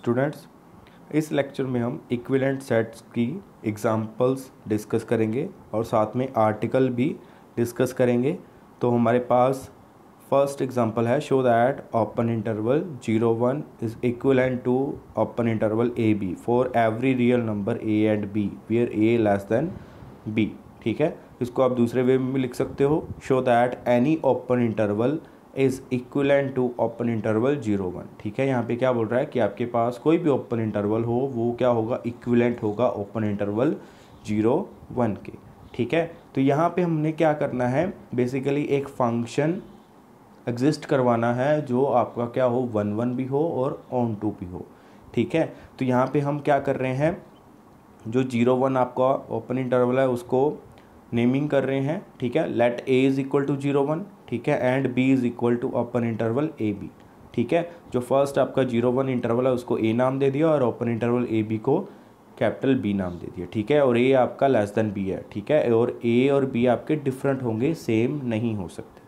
students इस lecture में हम इक्विलेंट सेट्स की एग्जांपल्स डिस्कस करेंगे और साथ में आर्टिकल भी डिस्कस करेंगे तो हमारे पास फर्स्ट एग्जांपल है show that open interval zero one is equivalent to open interval a b for every real number a and b where a less than b ठीक है इसको आप दूसरे वे में भी लिख सकते हो show that any open interval is equivalent to open interval zero one ठीक है यहाँ पे क्या बोल रहा है कि आपके पास कोई भी ओपन इंटरवल हो वो क्या होगा इक्वलेंट होगा ओपन इंटरवल जीरो वन के ठीक है तो यहाँ पे हमने क्या करना है बेसिकली एक फंक्शन एग्जिस्ट करवाना है जो आपका क्या हो वन वन भी हो और ऑन टू भी हो ठीक है तो यहाँ पे हम क्या कर रहे हैं जो जीरो वन आपका ओपन इंटरवल है उसको नेमिंग कर रहे हैं ठीक है let a is equal to zero one ठीक है and b is equal to open interval a b ठीक है जो फर्स्ट आपका जीरो वन इंटरवल है उसको ए नाम दे दिया और ओपन इंटरवल ए बी को कैपिटल बी नाम दे दिया ठीक है और ए आपका लेस देन बी है ठीक है और ए और बी आपके डिफरेंट होंगे सेम नहीं हो सकते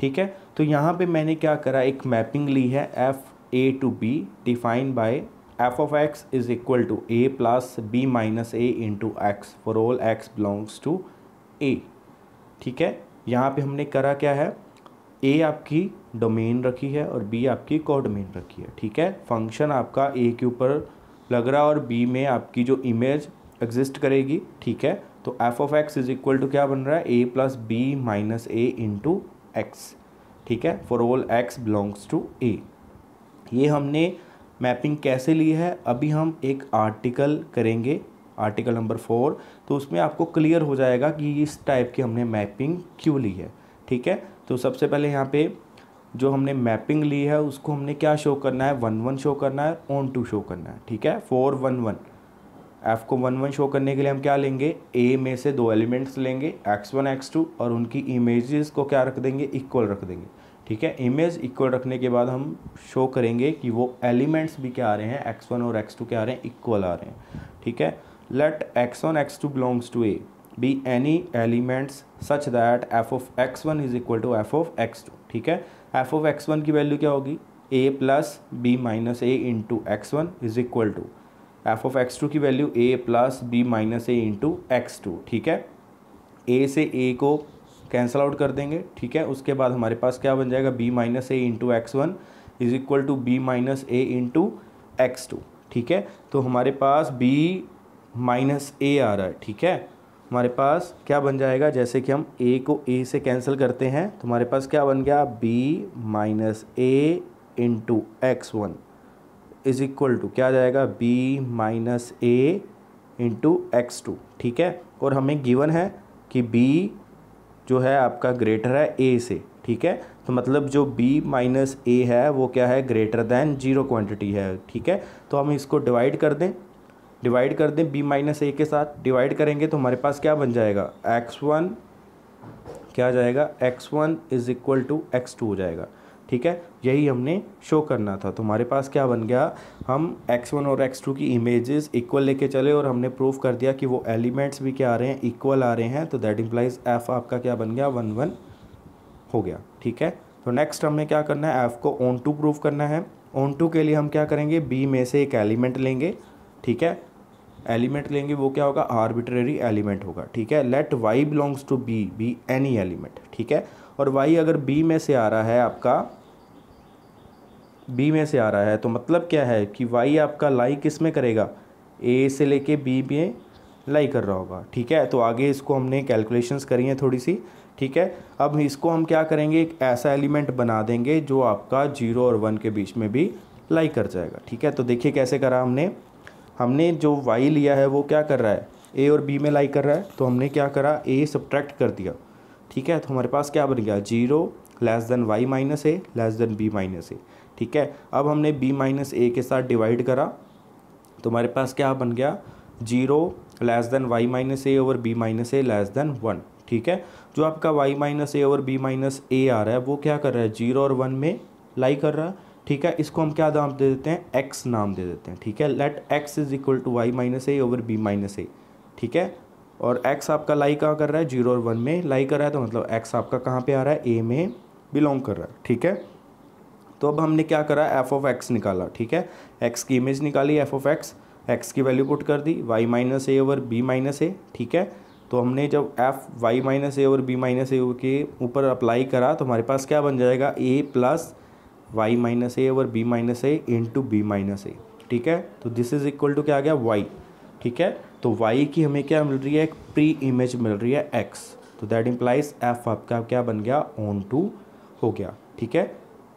ठीक है तो यहाँ पे मैंने क्या करा एक मैपिंग ली है f a to b define by f of x is equal to a plus b minus a into x for all x belongs to a ठीक है यहाँ पे हमने करा क्या है ए आपकी डोमेन रखी है और बी आपकी कोडोमेन रखी है ठीक है फंक्शन आपका ए के ऊपर लग रहा है और बी में आपकी जो इमेज एग्जिस्ट करेगी ठीक है तो f of x is equal to क्या बन रहा है a plus b minus a into x ठीक है for all x belongs to a ये हमने मैपिंग कैसे ली है अभी हम एक आर्टिकल करेंगे आर्टिकल नंबर फोर तो उसमें आपको क्लियर हो जाएगा कि इस टाइप की हमने मैपिंग क्यों ली है ठीक है तो सबसे पहले यहाँ पे जो हमने मैपिंग ली है उसको हमने क्या शो करना है वन वन शो करना है ऑन टू शो करना है ठीक है फोर वन वन एफ़ को वन वन शो करने के लिए हम क्या लेंगे ए में से दो एलिमेंट्स लेंगे एक्स वन एक्स टू और उनकी इमेजेस को क्या रख देंगे इक्वल रख देंगे ठीक है इमेज इक्वल रखने के बाद हम शो करेंगे कि वो एलिमेंट्स भी क्या आ रहे हैं एक्स वन और एक्स टू क्या आ रहे हैं इक्वल आ रहे हैं ठीक है let x one x two belongs to a be any elements such that f of x1 is equal to f of x2 ठीक है f of x1 की वैल्यू क्या होगी a plus b minus a into x one is equal to f of x two की value a plus b minus a into x two ठीक है a से a को कैंसिल आउट कर देंगे ठीक है उसके बाद हमारे पास क्या बन जाएगा b minus a into x one is equal to b minus a into x two ठीक है तो हमारे पास b माइनस ए आ रहा है ठीक है हमारे पास क्या बन जाएगा जैसे कि हम ए को ए से कैंसिल करते हैं तो हमारे पास क्या बन गया b minus a into x one is equal to क्या जाएगा b minus a into x two ठीक है और हमें गिवन है कि बी जो है आपका ग्रेटर है ए से ठीक है तो मतलब जो b माइनस ए है वो क्या है ग्रेटर दैन जीरो क्वांटिटी है ठीक है तो हम इसको डिवाइड कर दें डिवाइड कर दें बी माइनस ए के साथ डिवाइड करेंगे तो हमारे पास क्या बन जाएगा एक्स वन क्या जाएगा x one is equal to x two हो जाएगा ठीक है यही हमने शो करना था तो हमारे पास क्या बन गया हम x1 और x2 की इमेजेस इक्वल लेके चले और हमने प्रूफ कर दिया कि वो एलिमेंट्स भी क्या आ रहे हैं इक्वल आ रहे हैं तो दैट इम्प्लाइज f आपका क्या बन गया वन वन हो गया ठीक है तो नेक्स्ट हमें क्या करना है f को ओन टू प्रूफ करना है ओन टू के लिए हम क्या करेंगे b में से एक एलिमेंट लेंगे ठीक है एलिमेंट लेंगे वो क्या होगा आर्बिट्रेरी एलिमेंट होगा ठीक है let y belongs to b be any element ठीक है और वाई अगर बी में से आ रहा है आपका बी में से आ रहा है तो मतलब क्या है कि वाई आपका लाई किस में करेगा ए से लेके बी में लाई कर रहा होगा ठीक है तो आगे इसको हमने कैलकुलेशंस करी हैं थोड़ी सी ठीक है अब इसको हम क्या करेंगे एक ऐसा एलिमेंट बना देंगे जो आपका जीरो और वन के बीच में भी लाई कर जाएगा ठीक है तो देखिए कैसे करा हमने हमने जो वाई लिया है वो क्या कर रहा है ए और बी में लाई कर रहा है तो हमने क्या करा ए सब्ट्रैक्ट कर दिया ठीक है तो हमारे पास क्या बन गया zero less than y minus a less than b minus a ठीक है अब हमने बी माइनस ए के साथ डिवाइड करा तो हमारे पास क्या बन गया zero less than y minus a over b minus a less than one ठीक है जो आपका y minus a over b minus a आ रहा है वो क्या कर रहा है जीरो और वन में लाई कर रहा है ठीक है इसको हम क्या नाम दे देते हैं एक्स नाम दे देते हैं ठीक है let x is equal to y minus a over b minus a ठीक है और एक्स आपका लाई कहाँ कर रहा है जीरो और वन में लाई कर रहा है तो मतलब एक्स आपका कहाँ पे आ रहा है ए में बिलोंग कर रहा है ठीक है तो अब हमने क्या करा एफ ऑफ एक्स निकाला ठीक है एक्स की इमेज निकाली एफ ऑफ एक्स एक्स की वैल्यू पुट कर दी y minus a over b minus a ठीक है तो हमने जब f y minus a over b minus a के ऊपर अप्लाई करा तो हमारे पास क्या बन जाएगा a plus y minus a और b minus a into b minus a ठीक है तो दिस इज इक्वल टू क्या आ गया वाई ठीक है तो वाई की हमें क्या मिल रही है एक प्री इमेज मिल रही है एक्स तो दैट इम्प्लाइज एफ आपका क्या बन गया ऑन टू हो गया ठीक है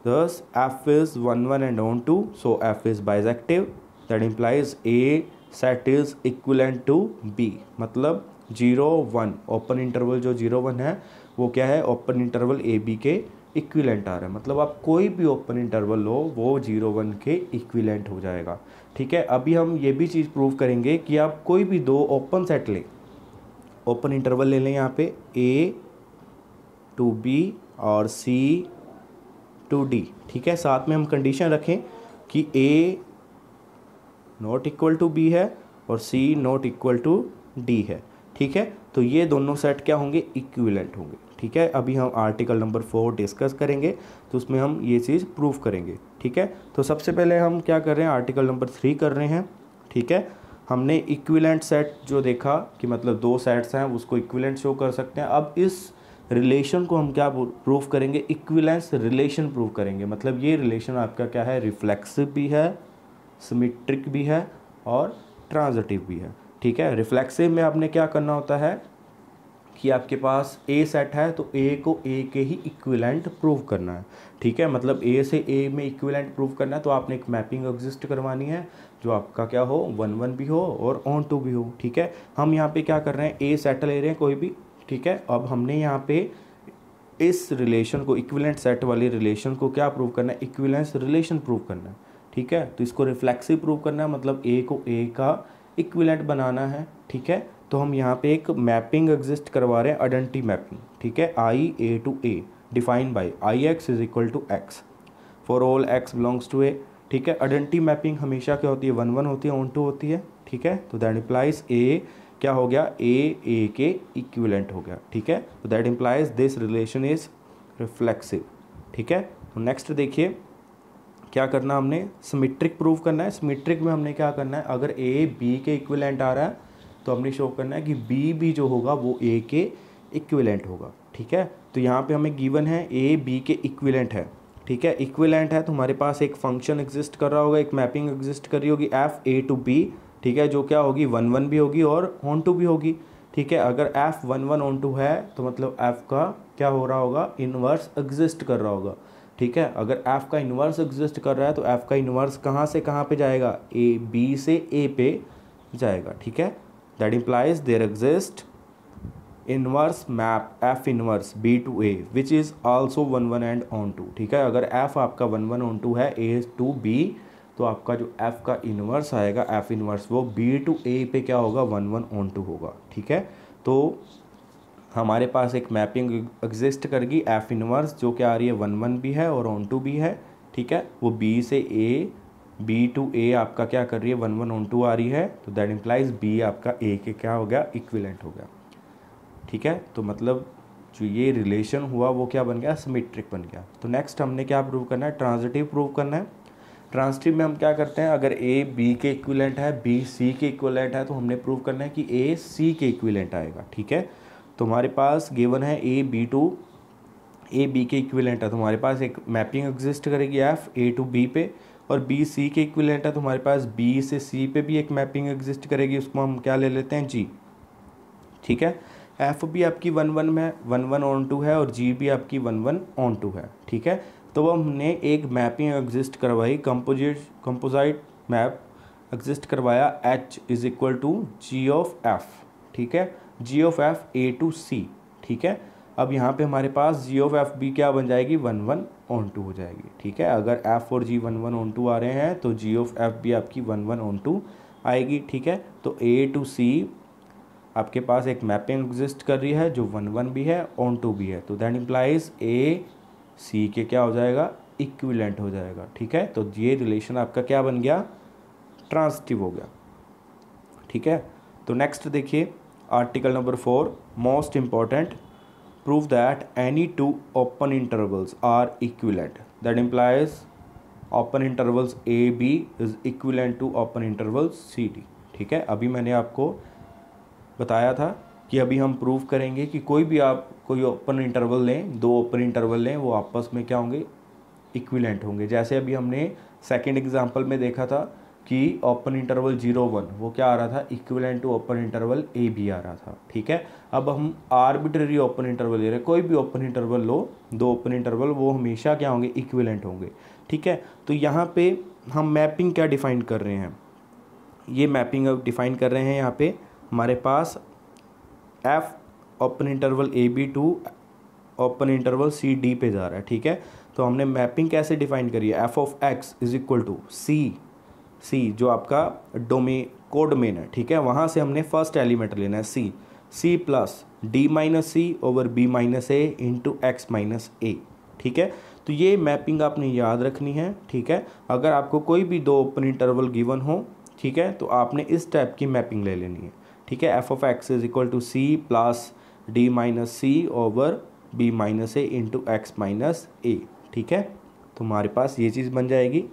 thus f is and 1 and on 2 so f is bisective that implies a set is equivalent to b मतलब जीरो वन ओपन इंटरवल जो जीरो वन है वो क्या है ओपन इंटरवल ए बी के इक्विलेंट आ रहा है मतलब आप कोई भी ओपन इंटरवल लो वो जीरो वन के इक्विलेंट हो जाएगा ठीक है अभी हम ये भी चीज़ प्रूव करेंगे कि आप कोई भी दो ओपन सेट लें ओपन इंटरवल ले लें यहाँ पे ए टू बी और सी टू डी ठीक है साथ में हम कंडीशन रखें कि a not equal to b है और c not equal to d है ठीक है तो ये दोनों सेट क्या होंगे इक्विलेंट होंगे ठीक है अभी हम आर्टिकल नंबर फोर डिस्कस करेंगे तो उसमें हम ये चीज़ प्रूव करेंगे ठीक है तो सबसे पहले हम क्या कर रहे हैं आर्टिकल नंबर थ्री कर रहे हैं ठीक है हमने इक्विलेंट सेट जो देखा कि मतलब दो सेट्स हैं उसको इक्विलेंट शो कर सकते हैं अब इस रिलेशन को हम क्या प्रूफ करेंगे इक्विलेंस रिलेशन प्रूव करेंगे मतलब ये रिलेशन आपका क्या है रिफ्लेक्सिव भी है सिमिट्रिक भी है और ट्रांजटिव भी है ठीक है रिफ्लेक्सिव में आपने क्या करना होता है कि आपके पास ए सेट है तो ए को ए के ही इक्विलेंट प्रूव करना है ठीक है मतलब ए से ए में इक्विलेंट प्रूव करना है तो आपने एक मैपिंग एग्जिस्ट करवानी है जो आपका क्या हो वन वन भी हो और ऑन टू भी हो ठीक है हम यहाँ पे क्या कर रहे हैं ए सेट ले रहे हैं कोई भी ठीक है अब हमने यहाँ पे इस रिलेशन को इक्विलेंट सेट वाले रिलेशन को क्या प्रूव करना है इक्विलेंस रिलेशन प्रूव करना है ठीक है तो इसको रिफ्लेक्सिव प्रूव करना है मतलब ए को ए का इक्विलेंट बनाना है ठीक है तो हम यहाँ पे एक मैपिंग एग्जिस्ट करवा रहे हैं आइडेंटिटी मैपिंग ठीक है I a to a define by I x is equal to x for all x belongs to a ठीक है आइडेंटिटी मैपिंग हमेशा क्या होती है वन वन होती है ऑन टू होती है ठीक है तो दैट इम्प्लाइज ए क्या हो गया ए ए के इक्विलेंट हो गया ठीक है तो that implies this relation is reflexive ठीक है तो नेक्स्ट देखिए क्या करना हमने सिमेट्रिक प्रूव करना है सिमेट्रिक में हमने क्या करना है अगर ए बी के इक्विलेंट आ रहा है तो हमने शो करना है कि बी भी जो होगा वो ए के इक्विलेंट होगा ठीक है तो यहाँ पे हमें गिवन है ए बी के इक्विलेंट है ठीक है इक्विलेंट है तो हमारे पास एक फंक्शन एग्जिस्ट कर रहा होगा एक मैपिंग एग्जिस्ट कर रही होगी एफ ए टू बी ठीक है जो क्या होगी वन वन भी होगी और ऑन टू भी होगी ठीक है अगर f one one onto है तो मतलब एफ का क्या हो रहा होगा इनवर्स एग्जिस्ट कर रहा होगा ठीक है अगर एफ का इनवर्स एग्जिस्ट कर रहा है तो एफ का इनवर्स कहाँ से कहाँ पे जाएगा ए बी से ए पे जाएगा ठीक है that implies there exist inverse map f inverse b to a which is also one one and onto ठीक है अगर एफ आपका वन वन ऑन टू है ए टू बी तो आपका जो एफ का इनवर्स आएगा एफ इनवर्स वो बी टू ए पे क्या होगा वन वन ऑन टू होगा ठीक है तो हमारे पास एक मैपिंग एग्जिस्ट करगी एफ इनवर्स जो क्या आ रही है वन वन भी है और ऑन टू भी है ठीक है वो बी से ए बी टू ए आपका क्या कर रही है वन वन ऑन टू आ रही है तो दैट इम्प्लाइज बी आपका ए के क्या हो गया इक्विलेंट हो गया ठीक है तो मतलब जो ये रिलेशन हुआ वो क्या बन गया सिमेट्रिक बन गया तो नेक्स्ट हमने क्या प्रूव करना है ट्रांजिटिव प्रूव करना है ट्रांजिटिव में हम क्या करते हैं अगर ए बी के इक्विलेंट है बी सी के इक्विलेंट है तो हमने प्रूव करना है कि ए सी के इक्विलेंट आएगा ठीक है तो हमारे पास गिवन है a b to a B के इक्विलेंट है तो हमारे पास एक मैपिंग एग्जिस्ट करेगी एफ ए टू बी पे और बी सी के इक्विलेंट है तो हमारे पास बी से सी पे भी एक मैपिंग एग्जिस्ट करेगी उसको हम क्या ले लेते हैं जी ठीक है एफ भी आपकी वन वन में वन वन ऑन टू है और जी भी आपकी वन वन ऑन टू है ठीक है तो हमने एक मैपिंग एग्जिस्ट करवाई कंपोजिट कंपोजाइट मैप एग्जिस्ट करवाया h is equal to g of f ठीक है g of f a to c ठीक है अब यहाँ पे हमारे पास जी ऑफ एफ भी क्या बन जाएगी वन वन ऑन टू हो जाएगी ठीक है अगर एफ़ और g one one onto आ रहे हैं तो जी ऑफ एफ भी आपकी वन वन ऑन टू आएगी ठीक है तो ए टू सी आपके पास एक मैपिंग एग्जिस्ट कर रही है जो वन वन भी है ऑन टू भी है तो दैट इम्प्लाइज ए सी के क्या हो जाएगा इक्विलेंट हो जाएगा ठीक है तो ये रिलेशन आपका क्या बन गया ट्रांसटिव हो गया ठीक है तो नेक्स्ट देखिए article number four most important prove that any two open intervals are equivalent that implies open intervals a b is equivalent to open intervals c d ठीक है अभी मैंने आपको बताया था कि अभी हम प्रूव करेंगे कि कोई भी आप कोई ओपन इंटरवल लें दो ओपन इंटरवल लें वो आपस में क्या होंगे इक्विलेंट होंगे जैसे अभी हमने सेकंड एग्जांपल में देखा था कि ओपन इंटरवल जीरो वन वो क्या आ रहा था equivalent to open interval a b आ रहा था ठीक है अब हम आर्बिट्रेरी ओपन इंटरवल ले रहे कोई भी ओपन इंटरवल लो दो ओपन इंटरवल वो हमेशा क्या होंगे इक्विवेलेंट होंगे ठीक है तो यहाँ पे हम मैपिंग क्या डिफाइन कर रहे हैं ये मैपिंग अब डिफाइन कर रहे हैं यहाँ पे हमारे पास f open interval a b to open interval c d पे जा रहा है ठीक है तो हमने मैपिंग कैसे डिफाइन करी है f of x is equal to c c जो आपका डोमे मेन है ठीक है वहाँ से हमने फर्स्ट एलिमेंट लेना है c c plus d minus c over b minus a into x minus a ठीक है तो ये मैपिंग आपने याद रखनी है ठीक है अगर आपको कोई भी दो ओपन इंटरवल गिवन हो ठीक है तो आपने इस टाइप की मैपिंग ले लेनी है ठीक है f of x is equal to c plus d minus c over b minus a into x minus a ठीक है तुम्हारे पास ये चीज़ बन जाएगी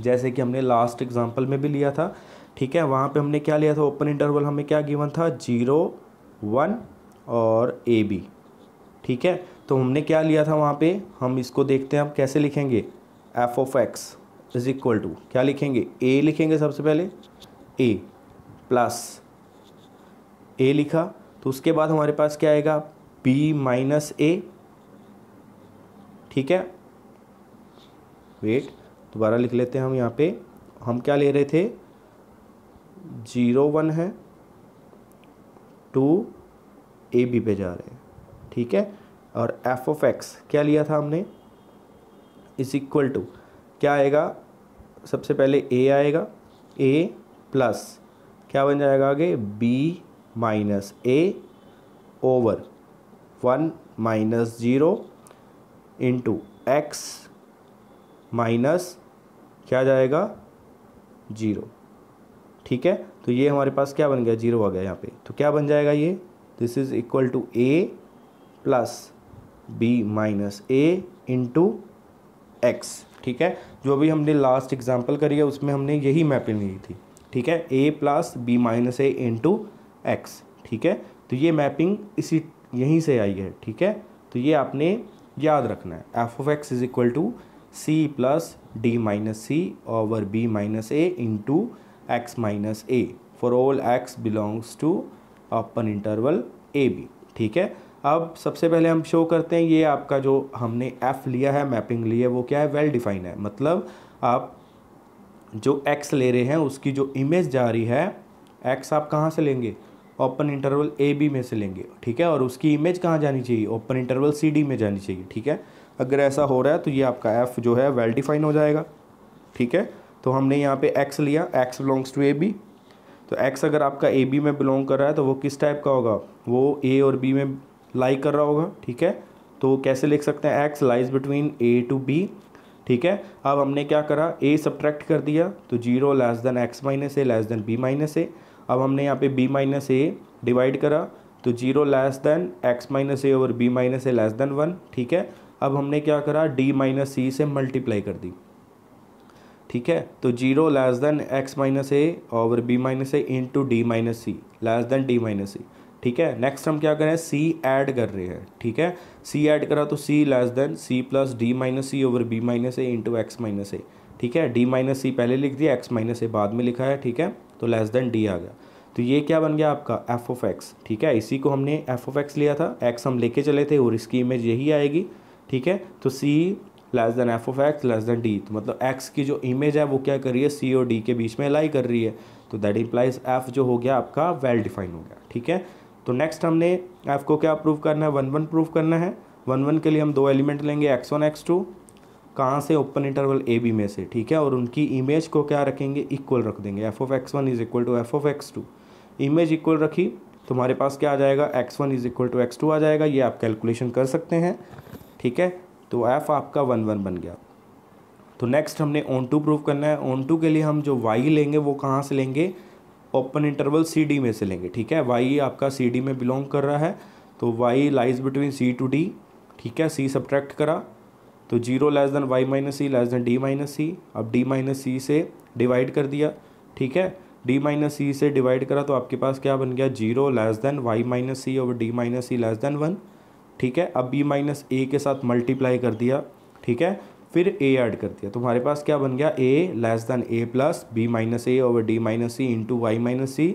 जैसे कि हमने लास्ट एग्जाम्पल में भी लिया था ठीक है वहाँ पे हमने क्या लिया था ओपन इंटरवल हमें क्या गिवन था जीरो वन और ए बी ठीक है तो हमने क्या लिया था वहाँ पे हम इसको देखते हैं अब कैसे लिखेंगे f of x is equal to क्या लिखेंगे ए लिखेंगे सबसे पहले ए प्लस ए लिखा तो उसके बाद हमारे पास क्या आएगा बी माइनस ए ठीक है वेट दोबारा लिख लेते हैं हम यहाँ पे हम क्या ले रहे थे जीरो वन है टू ए बी पे जा रहे हैं ठीक है और एफ ऑफ एक्स क्या लिया था हमने इज इक्वल टू क्या आएगा सबसे पहले ए आएगा ए प्लस क्या बन जाएगा आगे b minus a over one minus zero into x minus क्या जाएगा जीरो ठीक है तो ये हमारे पास क्या बन गया जीरो आ गया यहाँ पे तो क्या बन जाएगा ये this is equal to a plus b minus a into x ठीक है जो अभी हमने लास्ट एग्जाम्पल करी है उसमें हमने यही मैपिंग ली थी ठीक है a plus b minus a into x ठीक है तो ये मैपिंग इसी यहीं से आई है ठीक है तो ये आपने याद रखना है f of x is equal to c plus d minus c over b minus a into x minus a for all x belongs to open interval a b ठीक है अब सबसे पहले हम शो करते हैं ये आपका जो हमने एफ लिया है मैपिंग लिया है वो क्या है वेल well डिफाइन है मतलब आप जो एक्स ले रहे हैं उसकी जो इमेज जा रही है एक्स आप कहाँ से लेंगे ओपन इंटरवल ए बी में से लेंगे ठीक है और उसकी इमेज कहाँ जानी चाहिए ओपन इंटरवल सी डी में जानी चाहिए ठीक है अगर ऐसा हो रहा है तो ये आपका एफ़ जो है वेल डिफाइन हो जाएगा ठीक है तो हमने यहाँ पे एक्स लिया x belongs to a b तो एक्स अगर आपका ए बी में बिलोंग कर रहा है तो वो किस टाइप का होगा वो ए और बी में लाई कर रहा होगा ठीक है तो कैसे लिख सकते हैं x lies between a to B ठीक है अब हमने क्या करा ए सब्ट्रैक्ट कर दिया तो zero less than x minus a less than b minus a अब हमने यहाँ पे बी माइनस ए डिवाइड करा तो zero less than x minus a और b minus a less than one ठीक है अब हमने क्या करा डी माइनस सी से मल्टीप्लाई कर दी ठीक है तो zero less than x minus a और b minus a into d minus c less than d minus c ठीक है नेक्स्ट हम क्या करें सी ऐड कर रहे हैं ठीक है सी ऐड करा तो c less than c plus d minus c over b minus a into x minus a ठीक है डी माइनस सी पहले लिख दिया एक्स माइनस ए बाद में लिखा है ठीक है तो लेस देन डी आ गया तो ये क्या बन गया आपका एफ ऑफ एक्स ठीक है इसी को हमने एफ ऑफ एक्स लिया था एक्स हम लेके चले थे और इसकी इमेज यही आएगी ठीक है तो c less than f of x less than d तो मतलब एक्स की जो इमेज है वो क्या कर रही है सी और डी के बीच में लाई कर रही है तो दैट इम्प्लाइज एफ जो हो गया आपका वेल well डिफाइन हो गया ठीक है तो नेक्स्ट हमने एफ को क्या प्रूव करना है वन वन प्रूव करना है वन वन के लिए हम दो एलिमेंट लेंगे एक्स वन एक्स टू कहाँ से ओपन इंटरवल ए बी में से ठीक है और उनकी इमेज को क्या रखेंगे इक्वल रख देंगे f of x one is equal to f of x two image equal रखी तुम्हारे पास क्या आ जाएगा x one is equal to x two आ जाएगा ये आप कैलकुलेशन कर सकते हैं ठीक है तो एफ़ आपका वन वन बन गया तो नेक्स्ट हमने ओन टू प्रूव करना है ओन टू के लिए हम जो वाई लेंगे वो कहाँ से लेंगे ओपन इंटरवल सी डी में से लेंगे ठीक है वाई आपका सी डी में बिलोंग कर रहा है तो y lies between c to d ठीक है सी सब्ट्रैक्ट करा तो zero less than y minus c less than d minus c अब डी माइनस सी से डिवाइड कर दिया ठीक है डी माइनस सी से डिवाइड करा तो आपके पास क्या बन गया zero less than y minus c और d minus c less than one ठीक है अब बी माइनस ए के साथ मल्टीप्लाई कर दिया ठीक है फिर ए ऐड कर दिया तुम्हारे तो पास क्या बन गया a less than a plus b minus a over d minus c into y minus c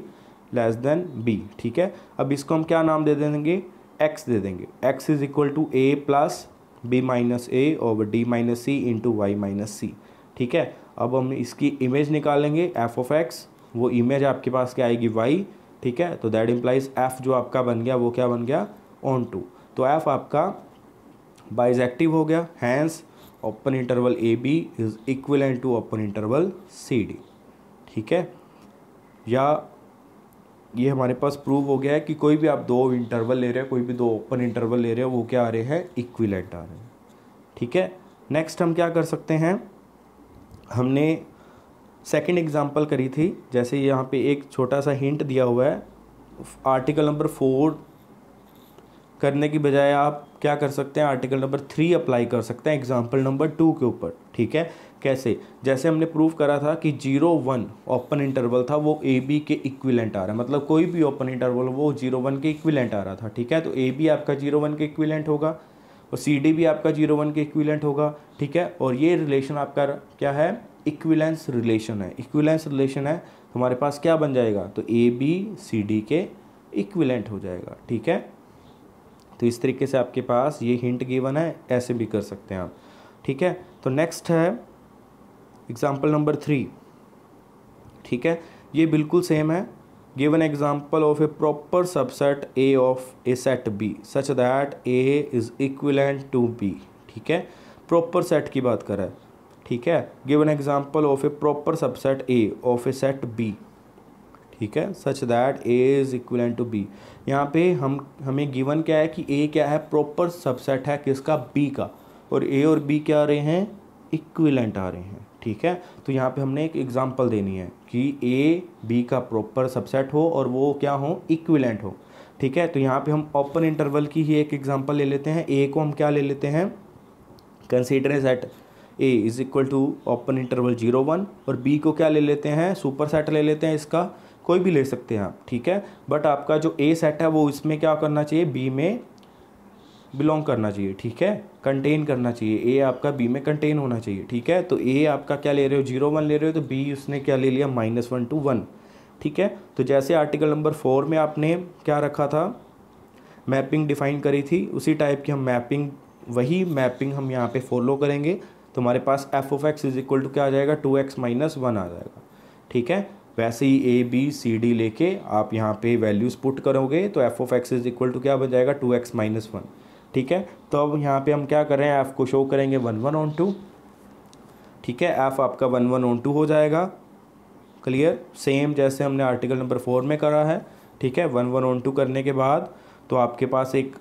less than b ठीक है अब इसको हम क्या नाम दे देंगे एक्स दे देंगे x is equal to a plus b minus a over d minus c into y minus c ठीक है अब हम इसकी इमेज निकालेंगे एफ ऑफ एक्स वो इमेज आपके पास क्या आएगी वाई ठीक है तो दैट इम्प्लाइज एफ जो आपका बन गया वो क्या बन गया ऑन टू तो एफ आपका बाइज एक्टिव हो गया hence open interval a b is equal to open interval c d ठीक है या ये हमारे पास प्रूव हो गया है कि कोई भी आप दो इंटरवल ले रहे हैं कोई भी दो ओपन इंटरवल ले रहे हैं वो क्या आ रहे हैं इक्विलेंट आ रहे हैं ठीक है नेक्स्ट हम क्या कर सकते हैं हमने सेकंड एग्जांपल करी थी जैसे यहाँ पे एक छोटा सा हिंट दिया हुआ है आर्टिकल नंबर फोर करने की बजाय आप क्या कर सकते हैं आर्टिकल नंबर थ्री अप्लाई कर सकते हैं एग्जाम्पल नंबर टू के ऊपर ठीक है कैसे जैसे हमने प्रूव करा था कि जीरो वन ओपन इंटरवल था वो ए बी के इक्विलेंट आ रहा है मतलब कोई भी ओपन इंटरवल वो जीरो वन के इक्विलेंट आ रहा था ठीक है तो ए बी आपका जीरो वन के इक्विलेंट होगा और सी डी भी आपका जीरो वन के इक्विलेंट होगा ठीक है और ये रिलेशन आपका क्या है इक्विलेंस रिलेशन है इक्विलेंस रिलेशन है तो हमारे पास क्या बन जाएगा तो ए बी सी डी के इक्विलेंट हो जाएगा ठीक है तो इस तरीके से आपके पास ये हिंट गिवन है ऐसे भी कर सकते हैं आप ठीक है तो नेक्स्ट है एग्ज़ाम्पल नंबर थ्री ठीक है ये बिल्कुल सेम है given example of a proper subset A of a set B such that A is equivalent to B ठीक है प्रॉपर सेट की बात करें ठीक है given example of a proper subset A of a set B ठीक है such that A is equal to B यहाँ पे हम हमें गिवन क्या है कि ए क्या है प्रॉपर सबसेट है किसका बी का और ए और बी क्या आ रहे हैं इक्विलेंट आ रहे हैं ठीक है तो यहाँ पे हमने एक एग्जांपल देनी है कि ए बी का प्रॉपर सबसेट हो और वो क्या हो इक्विलेंट हो ठीक है तो यहाँ पे हम ओपन इंटरवल की ही एक एग्जांपल ले लेते हैं ए को हम क्या ले लेते हैं consider set A is equal to open interval zero one और बी को क्या ले लेते हैं सुपर सेट ले लेते हैं इसका कोई भी ले सकते हैं आप ठीक है बट आपका जो ए सेट है वो इसमें क्या करना चाहिए बी में बिलोंग करना चाहिए ठीक है कंटेन करना चाहिए ए आपका बी में कंटेन होना चाहिए ठीक है तो ए आपका क्या ले रहे हो जीरो वन ले रहे हो तो बी उसने क्या ले लिया माइनस वन टू वन ठीक है तो जैसे आर्टिकल नंबर फोर में आपने क्या रखा था मैपिंग डिफाइन करी थी उसी टाइप की हम मैपिंग वही मैपिंग हम यहाँ पे फॉलो करेंगे तो हमारे पास f of x is equal to क्या आ जाएगा टू एक्स माइनस वन आ जाएगा ठीक है वैसे ही ए बी सी डी लेके आप यहाँ पे वैल्यूज़ पुट करोगे तो f of x is equal to क्या बन जाएगा टू एक्स माइनस वन ठीक है तो अब यहाँ पे हम क्या कर रहे हैं एफ़ को शो करेंगे वन वन ऑन टू ठीक है एफ़ आपका वन वन ऑन टू हो जाएगा क्लियर सेम जैसे हमने आर्टिकल नंबर फोर में करा है ठीक है वन वन ऑन टू करने के बाद तो आपके पास एक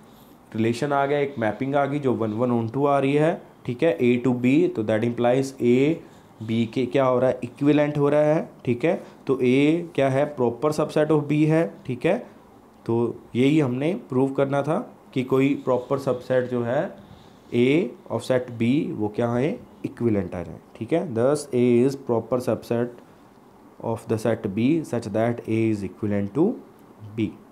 रिलेशन आ गया एक मैपिंग आ गई जो वन वन ऑन टू आ रही है ठीक है ए टू बी तो दैट इम्प्लाइज ए बी के क्या हो रहा है इक्विलेंट हो रहा है ठीक है तो ए क्या है प्रॉपर सबसेट ऑफ बी है ठीक है तो यही हमने प्रूव करना था कि कोई प्रॉपर सबसेट जो है ए ऑफ सेट बी वो क्या है इक्विलेंट आ जाए ठीक है thus A is proper subset of the set B such that A is equivalent to B